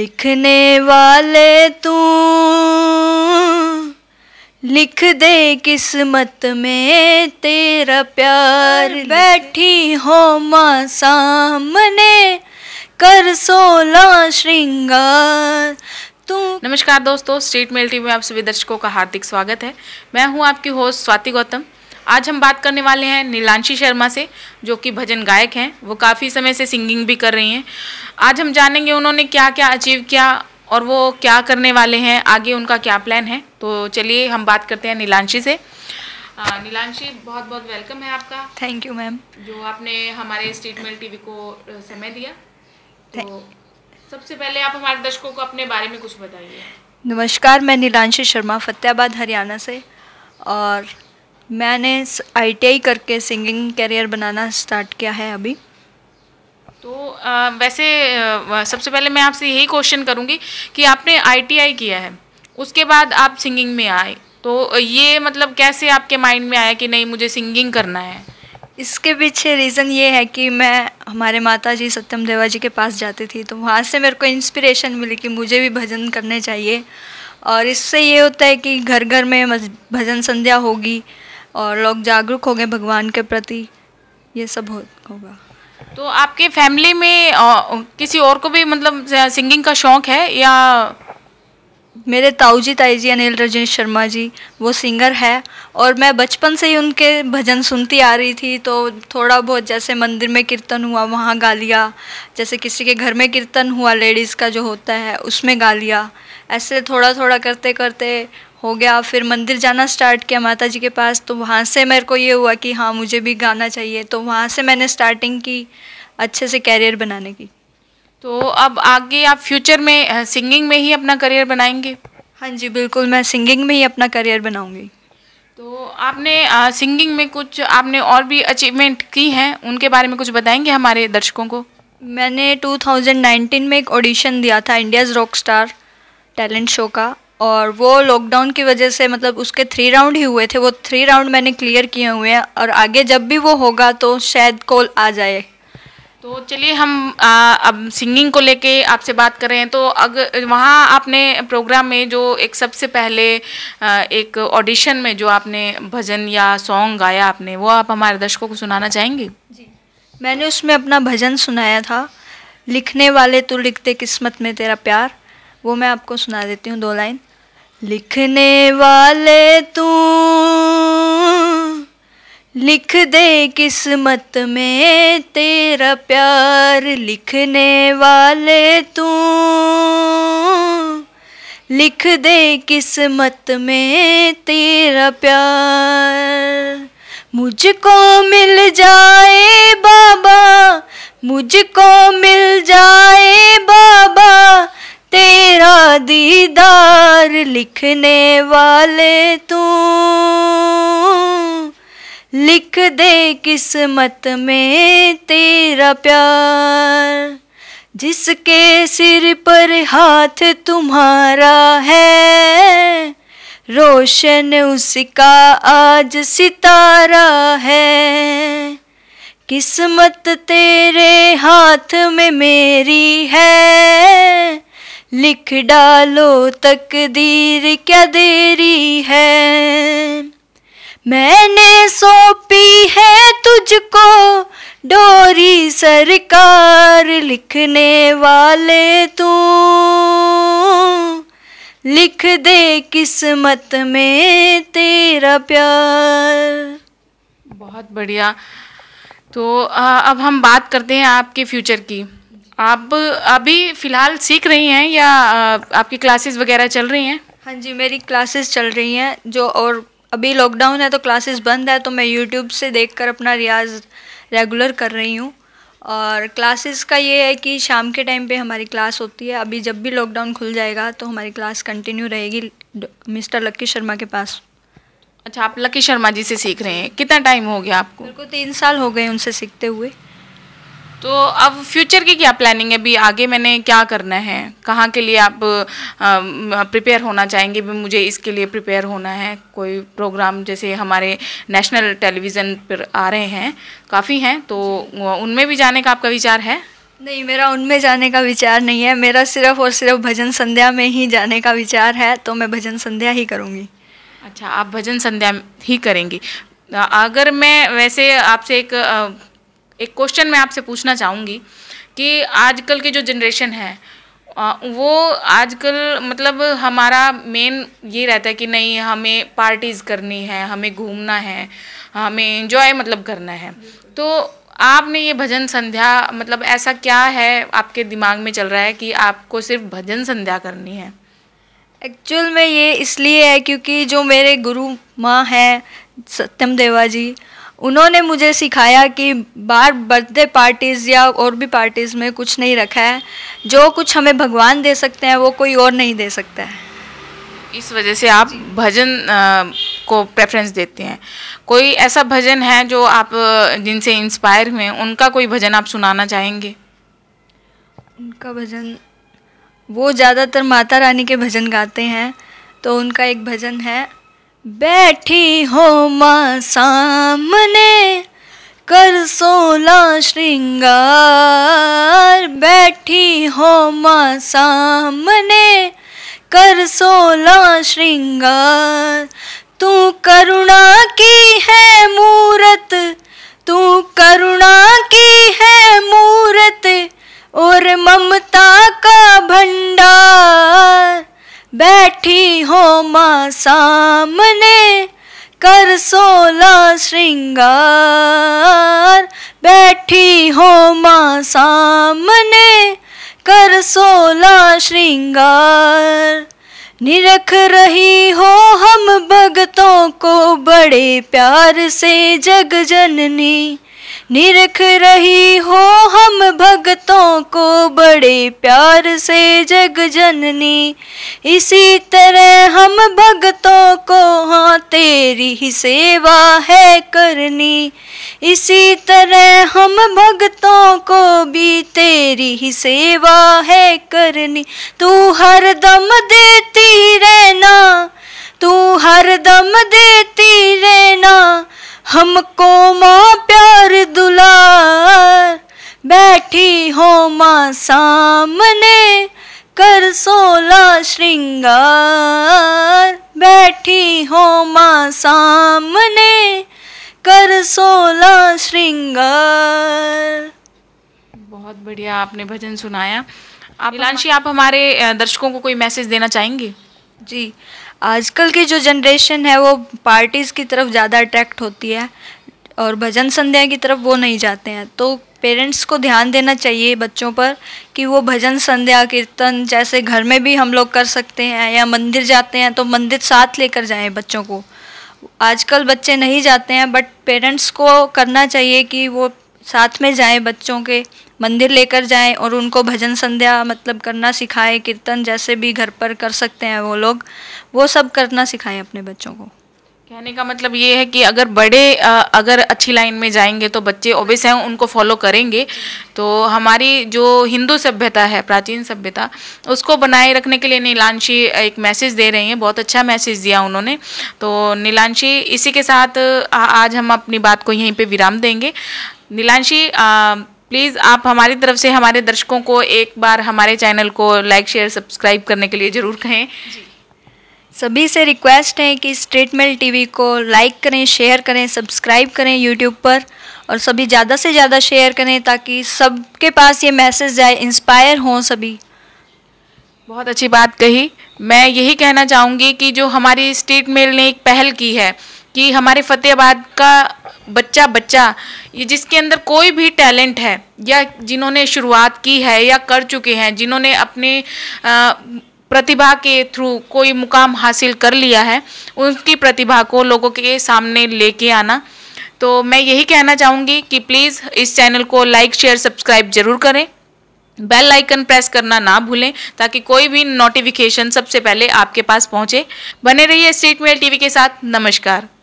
लिखने वाले तू लिख दे किस्मत में तेरा प्यार बैठी हो माँ सामने कर सोला श्रृंगार तू नमस्कार दोस्तों स्ट्रीट मेल टीवी में आप सभी दर्शकों का हार्दिक स्वागत है मैं हूँ आपकी होस्ट स्वाति गौतम आज हम बात करने वाले हैं नीलांशी शर्मा से जो कि भजन गायक हैं वो काफ़ी समय से सिंगिंग भी कर रही हैं आज हम जानेंगे उन्होंने क्या क्या अचीव किया और वो क्या करने वाले हैं आगे उनका क्या प्लान है तो चलिए हम बात करते हैं नीलांशी से नीलांशी बहुत बहुत वेलकम है आपका थैंक यू मैम जो आपने हमारे स्टेटमेंट टी को समय दिया तो सबसे पहले आप हमारे दर्शकों को अपने बारे में कुछ बताइए नमस्कार मैं नीलांशी शर्मा फतेहाबाद हरियाणा से और मैंने आईटीआई करके सिंगिंग करियर बनाना स्टार्ट किया है अभी तो आ, वैसे आ, सबसे पहले मैं आपसे यही क्वेश्चन करूँगी कि आपने आईटीआई किया है उसके बाद आप सिंगिंग में आए तो ये मतलब कैसे आपके माइंड में आया कि नहीं मुझे सिंगिंग करना है इसके पीछे रीज़न ये है कि मैं हमारे माता जी सत्यम देवा जी के पास जाती थी तो वहाँ से मेरे को इंस्पिरेशन मिली कि मुझे भी भजन करने चाहिए और इससे ये होता है कि घर घर में भजन संध्या होगी और लोग जागरूक हो गए भगवान के प्रति ये सब होगा तो आपके फैमिली में आ, किसी और को भी मतलब सिंगिंग का शौक है या मेरे ताऊ जी ताई जी अनिल रजनीश शर्मा जी वो सिंगर है और मैं बचपन से ही उनके भजन सुनती आ रही थी तो थोड़ा बहुत जैसे मंदिर में कीर्तन हुआ वहाँ गा लिया जैसे किसी के घर में कीर्तन हुआ लेडीज़ का जो होता है उसमें गा लिया ऐसे थोड़ा थोड़ा करते करते हो गया फिर मंदिर जाना स्टार्ट किया माता जी के पास तो वहाँ से मेरे को ये हुआ कि हाँ मुझे भी गाना चाहिए तो वहाँ से मैंने स्टार्टिंग की अच्छे से कैरियर बनाने की तो अब आगे आप फ्यूचर में सिंगिंग में ही अपना करियर बनाएंगे हाँ जी बिल्कुल मैं सिंगिंग में ही अपना करियर बनाऊंगी तो आपने आ, सिंगिंग में कुछ आपने और भी अचीवमेंट की हैं उनके बारे में कुछ बताएंगे हमारे दर्शकों को मैंने 2019 में एक ऑडिशन दिया था India's rock star talent show का और वो लॉकडाउन की वजह से मतलब उसके थ्री राउंड ही हुए थे वो थ्री राउंड मैंने क्लियर किए हुए हैं और आगे जब भी वो होगा तो शायद कॉल आ जाए तो चलिए हम आ, अब सिंगिंग को लेके आपसे बात कर रहे हैं तो अगर वहाँ आपने प्रोग्राम में जो एक सबसे पहले आ, एक ऑडिशन में जो आपने भजन या सॉन्ग गाया आपने वो आप हमारे दर्शकों को सुनाना चाहेंगे जी मैंने उसमें अपना भजन सुनाया था लिखने वाले तो लिखते किस्मत में तेरा प्यार वो मैं आपको सुना देती हूँ दो लाइन लिखने वाले तू लिख दे किस्मत में तेरा प्यार लिखने वाले तू लिख दे किस्मत में तेरा प्यार मुझको मिल जाए बाबा मुझको मिल जाए बाबा तेरा दीदार लिखने वाले तू लिख दे किस्मत में तेरा प्यार जिसके सिर पर हाथ तुम्हारा है रोशन उसका आज सितारा है किस्मत तेरे हाथ में मेरी है लिख डालो तकदीर क्या देरी है मैंने सौंपी है तुझको डोरी सरकार लिखने वाले तू लिख दे किस्मत में तेरा प्यार बहुत बढ़िया तो अब हम बात करते हैं आपके फ्यूचर की आप अभी फ़िलहाल सीख रही हैं या आपकी क्लासेस वगैरह चल रही हैं हाँ जी मेरी क्लासेस चल रही हैं जो और अभी लॉकडाउन है तो क्लासेस बंद है तो मैं यूट्यूब से देखकर अपना रियाज रेगुलर कर रही हूँ और क्लासेस का ये है कि शाम के टाइम पे हमारी क्लास होती है अभी जब भी लॉकडाउन खुल जाएगा तो हमारी क्लास कंटिन्यू रहेगी मिस्टर लक्की शर्मा के पास अच्छा आप लकी शर्मा जी से सीख रहे हैं कितना टाइम हो गया आपको बिल्कुल तीन साल हो गए उनसे सीखते हुए तो अब फ्यूचर की क्या प्लानिंग है अभी आगे मैंने क्या करना है कहाँ के लिए आप प्रिपेयर होना चाहेंगे भी मुझे इसके लिए प्रिपेयर होना है कोई प्रोग्राम जैसे हमारे नेशनल टेलीविज़न पर आ रहे हैं काफ़ी हैं तो उनमें भी जाने का आपका विचार है नहीं मेरा उनमें जाने का विचार नहीं है मेरा सिर्फ और सिर्फ भजन संध्या में ही जाने का विचार है तो मैं भजन संध्या ही करूँगी अच्छा आप भजन संध्या ही करेंगी अगर मैं वैसे आपसे एक एक क्वेश्चन मैं आपसे पूछना चाहूँगी कि आजकल की जो जनरेशन है वो आजकल मतलब हमारा मेन ये रहता है कि नहीं हमें पार्टीज़ करनी है हमें घूमना है हमें इंजॉय मतलब करना है तो आपने ये भजन संध्या मतलब ऐसा क्या है आपके दिमाग में चल रहा है कि आपको सिर्फ भजन संध्या करनी है एक्चुअल में ये इसलिए है क्योंकि जो मेरे गुरु माँ हैं सत्यम देवा जी उन्होंने मुझे सिखाया कि बार बर्थडे पार्टीज़ या और भी पार्टीज़ में कुछ नहीं रखा है जो कुछ हमें भगवान दे सकते हैं वो कोई और नहीं दे सकता है इस वजह से आप भजन आ, को प्रेफरेंस देते हैं कोई ऐसा भजन है जो आप जिनसे इंस्पायर हुए उनका कोई भजन आप सुनाना चाहेंगे उनका भजन वो ज़्यादातर माता रानी के भजन गाते हैं तो उनका एक भजन है बैठी हो माँ सामने कर सोला श्रृंगार बैठी हो माँ सामने कर सोला श्रृंगार तू करुणा की है मूरत तू करुणा की है मूरत सोला श्रृंगार निरख रही हो हम भगतों को बड़े प्यार से जग जननी निरख रही हो हम भगतों को बड़े प्यार से जग जननी इसी तरह हम भगतों को हाँ तेरी ही सेवा है करनी इसी तरह हम भक्तों को भी तेरी ही सेवा है करनी तू हर दम देती रहना तू हर दम देती रहना हमको माँ प्यार दुलार बैठी हो माँ सामने कर सोला श्रृंगार बैठी हो माँ सामने कर सोला श्रृंगार बहुत बढ़िया आपने भजन सुनाया आप नीलांशी आप हमारे दर्शकों को कोई मैसेज देना चाहेंगे जी आजकल की जो जनरेशन है वो पार्टीज़ की तरफ ज़्यादा अट्रैक्ट होती है और भजन संध्या की तरफ वो नहीं जाते हैं तो पेरेंट्स को ध्यान देना चाहिए बच्चों पर कि वो भजन संध्या कीर्तन जैसे घर में भी हम लोग कर सकते हैं या मंदिर जाते हैं तो मंदिर साथ लेकर जाएं बच्चों को आजकल बच्चे नहीं जाते हैं बट पेरेंट्स को करना चाहिए कि वो साथ में जाएं बच्चों के मंदिर लेकर जाएं और उनको भजन संध्या मतलब करना सिखाएं कीर्तन जैसे भी घर पर कर सकते हैं वो लोग वो सब करना सिखाएं अपने बच्चों को कहने का मतलब ये है कि अगर बड़े अगर अच्छी लाइन में जाएंगे तो बच्चे ओबिस हैं उनको फॉलो करेंगे तो हमारी जो हिंदू सभ्यता है प्राचीन सभ्यता उसको बनाए रखने के लिए नीलांशी एक मैसेज दे रही हैं बहुत अच्छा मैसेज दिया उन्होंने तो नीलांशी इसी के साथ आज हम अपनी बात को यहीं पे विराम देंगे नीलांशी प्लीज़ आप हमारी तरफ से हमारे दर्शकों को एक बार हमारे चैनल को लाइक शेयर सब्सक्राइब करने के लिए ज़रूर कहें सभी से रिक्वेस्ट है कि इस मेल टीवी को लाइक करें शेयर करें सब्सक्राइब करें यूट्यूब पर और सभी ज़्यादा से ज़्यादा शेयर करें ताकि सबके पास ये मैसेज जाए इंस्पायर हों सभी बहुत अच्छी बात कही मैं यही कहना चाहूँगी कि जो हमारी स्टेट मेल ने एक पहल की है कि हमारे फतेहाबाद का बच्चा बच्चा ये जिसके अंदर कोई भी टैलेंट है या जिन्होंने शुरुआत की है या कर चुके हैं जिन्होंने अपने आ, प्रतिभा के थ्रू कोई मुकाम हासिल कर लिया है उनकी प्रतिभा को लोगों के सामने लेके आना तो मैं यही कहना चाहूँगी कि प्लीज़ इस चैनल को लाइक शेयर सब्सक्राइब ज़रूर करें बेल आइकन प्रेस करना ना भूलें ताकि कोई भी नोटिफिकेशन सबसे पहले आपके पास पहुंचे बने रहिए स्टेट मेल टीवी के साथ नमस्कार